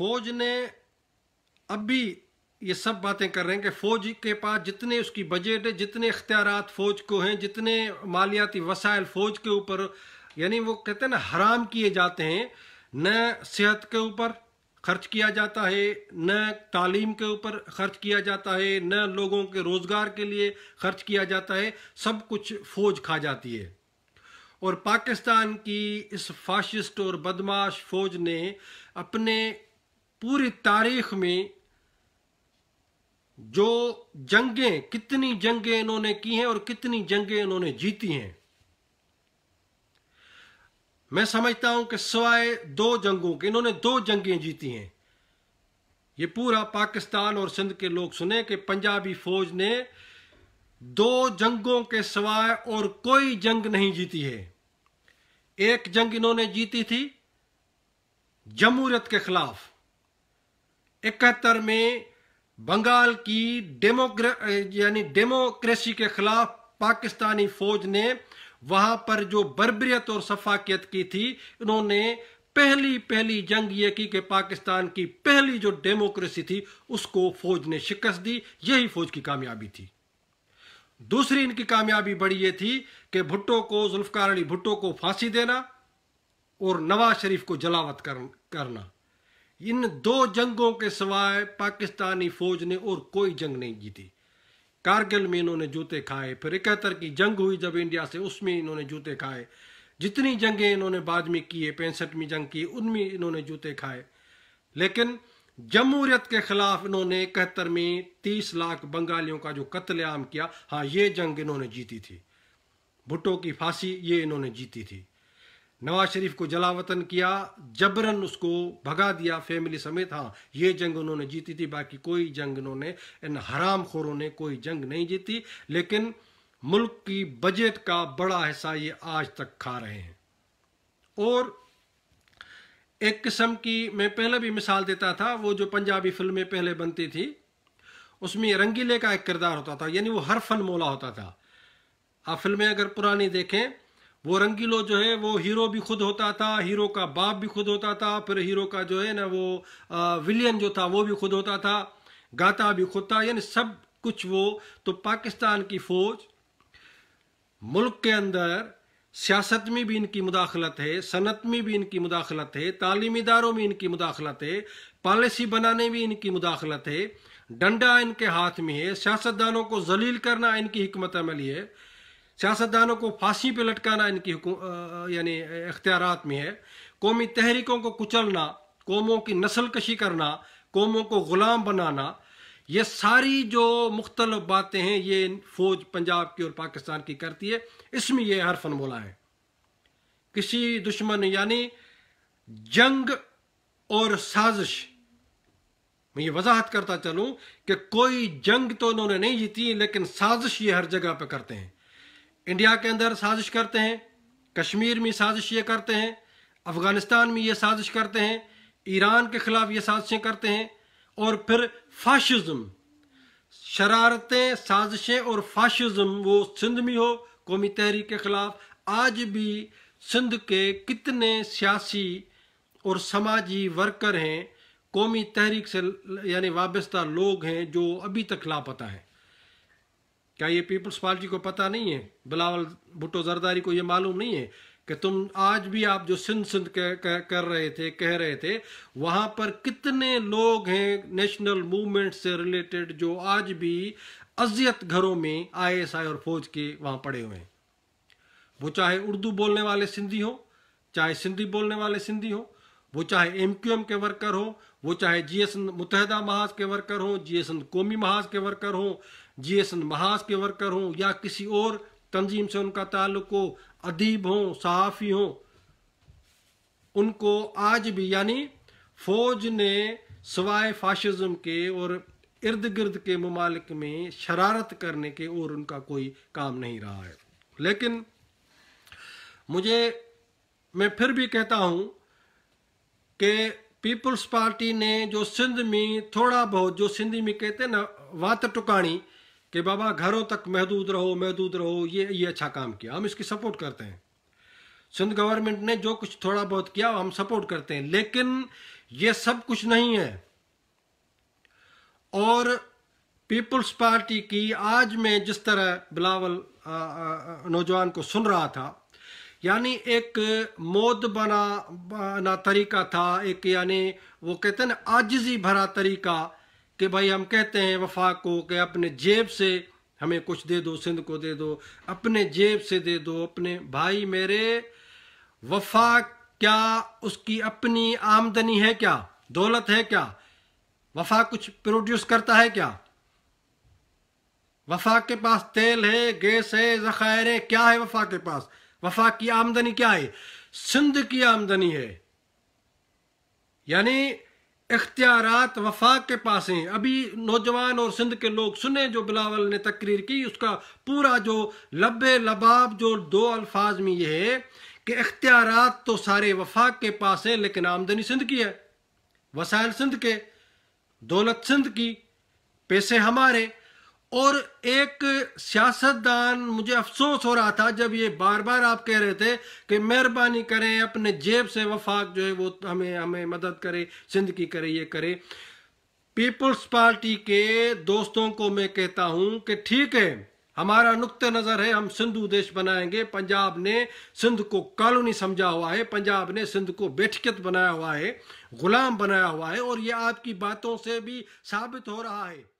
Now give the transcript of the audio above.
फौज ने अब भी ये सब बातें कर रहे हैं कि फौज के पास जितने उसकी बजट है जितने इख्तियार फौज को हैं जितने मालियाती वसायल फौज के ऊपर यानी वो कहते हैं ना हराम किए जाते हैं न सेहत के ऊपर खर्च किया जाता है न तालीम के ऊपर खर्च किया जाता है न लोगों के रोज़गार के लिए खर्च किया जाता है सब कुछ फौज खा जाती है और पाकिस्तान की इस फाशिस्ट और बदमाश फौज ने अपने पूरी तारीख में जो जंगें कितनी जंगें इन्होंने की हैं और कितनी जंगें इन्होंने जीती हैं मैं समझता हूं कि सवाए दो जंगों के इन्होंने दो जंगें जीती हैं ये पूरा पाकिस्तान और सिंध के लोग सुने कि पंजाबी फौज ने दो जंगों के सवाए और कोई जंग नहीं जीती है एक जंग इन्होंने जीती थी जमूरत के खिलाफ इकहत्तर में बंगाल की डेमोक्रे यानी डेमोक्रेसी के खिलाफ पाकिस्तानी फौज ने वहां पर जो बर्बरियत और सफाकियत की थी इन्होंने पहली पहली जंग ये की कि पाकिस्तान की पहली जो डेमोक्रेसी थी उसको फौज ने शिकस्त दी यही फौज की कामयाबी थी दूसरी इनकी कामयाबी बड़ी ये थी कि भुट्टो को जुल्फकार अली भुट्टो को फांसी देना और नवाज शरीफ को जलावत करना इन दो जंगों के सिवाय पाकिस्तानी फौज ने और कोई जंग नहीं जीती कारगिल में इन्होंने जूते खाए फिर इकहत्तर की जंग हुई जब इंडिया से उसमें इन्होंने जूते खाए जितनी जंगें इन्होंने बाद में किए है पैंसठवीं जंग की उनमें इन्होंने जूते खाए लेकिन जमहूरियत के खिलाफ इन्होंने इकहत्तर में तीस लाख बंगालियों का जो कत्लेआम किया हाँ ये जंग इन्होंने जीती थी भुट्टो की फांसी ये इन्होंने जीती थी नवाज शरीफ को जलावतन किया जबरन उसको भगा दिया फैमिली समेत हाँ ये जंग उन्होंने जीती थी बाकी कोई जंग उन्होंने इन हराम खोरों ने कोई जंग नहीं जीती लेकिन मुल्क की बजट का बड़ा हिस्सा ये आज तक खा रहे हैं और एक किस्म की मैं पहले भी मिसाल देता था वो जो पंजाबी फिल्में पहले बनती थी उसमें रंगीले का एक किरदार होता था यानी वो हर फन मोला होता था आप फिल्में अगर पुरानी देखें वो रंगीलो जो है वो हीरो भी खुद होता था हीरो का बाप भी खुद होता था फिर हीरो का जो है ना वो विलियन जो था वो भी खुद होता था गाता भी खुद था यानी सब कुछ वो तो पाकिस्तान की फौज मुल्क के अंदर सियासत में भी इनकी मुदाखलत है सनत में भी इनकी मुदाखलत है तालीम इदारों में इनकी मुदाखलत है पॉलिसी बनाने में इनकी मुदाखलत है डंडा इनके हाथ में है सियासतदानों को जलील करना इनकी हमत अमली है सियासतदानों को फांसी पर लटकाना इनकी यानी इख्तियार में है कौमी तहरीकों को कुचलना कौमों की नस्ल कशी करना कौमों को ग़ुलाम बनाना ये सारी जो मुख्तल बातें हैं ये फौज पंजाब की और पाकिस्तान की करती है इसमें यह हर फनमोला है किसी दुश्मन यानी जंग और साजिश मैं ये वजाहत करता चलूं कि कोई जंग तो उन्होंने नहीं जीती लेकिन साजिश ये हर जगह पे करते हैं इंडिया के अंदर साजिश करते हैं कश्मीर में साजिश ये करते हैं अफ़गानिस्तान में ये साजिश करते हैं ईरान के ख़िलाफ़ ये साजिशें करते हैं और फिर फाशिज्म शरारतें साजिशें और फाशिज्म वो सिंध में हो कौमी तहरीक के ख़िलाफ़ आज भी सिंध के कितने सियासी और समाजी वर्कर हैं कौमी तहरीक से यानी वाबस्ता लोग हैं जो अभी तक लापता हैं क्या ये पीपल्स पार्टी को पता नहीं है बिलावल भुट्टो जरदारी को ये मालूम नहीं है कि तुम आज भी आप जो सिंध सिंध कर रहे थे कह रहे थे वहाँ पर कितने लोग हैं नेशनल मूवमेंट से रिलेटेड जो आज भी अजियत घरों में आईएसआई और फौज के वहाँ पड़े हुए हैं वो चाहे उर्दू बोलने वाले सिंधी हो चाहे सिंधी बोलने वाले सिंधी हो वो चाहे एम क्यू एम के वर्कर हों वो चाहे जी एस एन मुतहदा महाज के वर्कर हों जी एस एन कौमी महाज के वर्कर हों जी एस एन महाज के वर्कर हों या किसी और तंजीम से उनका ताल्लुक हो अदीब हों सहाफ़ी हों उनको आज भी यानी फौज ने सवाए फाशिज़म के और इर्द गिर्द के ममालिक में शरारत करने के और उनका कोई काम नहीं रहा है लेकिन मुझे मैं फिर भी कहता हूँ कि पीपल्स पार्टी ने जो सिंध में थोड़ा बहुत जो सिंधी में कहते हैं ना वात टुकानी कि बाबा घरों तक महदूद रहो महदूद रहो ये ये अच्छा काम किया हम इसकी सपोर्ट करते हैं सिंध गवर्नमेंट ने जो कुछ थोड़ा बहुत किया हम सपोर्ट करते हैं लेकिन ये सब कुछ नहीं है और पीपल्स पार्टी की आज मैं जिस तरह बिलावल नौजवान को सुन रहा था यानी एक मौत बना बना तरीका था एक यानी वो कहते हैं ना आजजी भरा तरीका कि भाई हम कहते हैं वफा को कि अपने जेब से हमें कुछ दे दो सिंध को दे दो अपने जेब से दे दो अपने भाई मेरे वफा क्या उसकी अपनी आमदनी है क्या दौलत है क्या वफा कुछ प्रोड्यूस करता है क्या वफा के पास तेल है गैस है जखायर है क्या है वफा के पास वफाक की आमदनी क्या है सिंध की आमदनी है यानी इख्तियारत वफाक के पास हैं अभी नौजवान और सिंध के लोग सुने जो बिलावल ने तकरीर की उसका पूरा जो लब लबाब जो दो अल्फाज में यह है कि इख्तियारत तो सारे वफाक के पास हैं लेकिन आमदनी सिंध की है वसायल सिंध के दौलत सिंध की पैसे हमारे और एक सियासतदान मुझे अफसोस हो रहा था जब ये बार बार आप कह रहे थे कि मेहरबानी करें अपने जेब से वफाक जो है वो हमें हमें मदद करे जिंदगी करे ये करे पीपल्स पार्टी के दोस्तों को मैं कहता हूं कि ठीक है हमारा नुक़ नज़र है हम सिंधु देश बनाएंगे पंजाब ने सिंध को कॉलोनी समझा हुआ है पंजाब ने सिंध को बेठकत बनाया हुआ है गुलाम बनाया हुआ है और ये आपकी बातों से भी साबित हो रहा है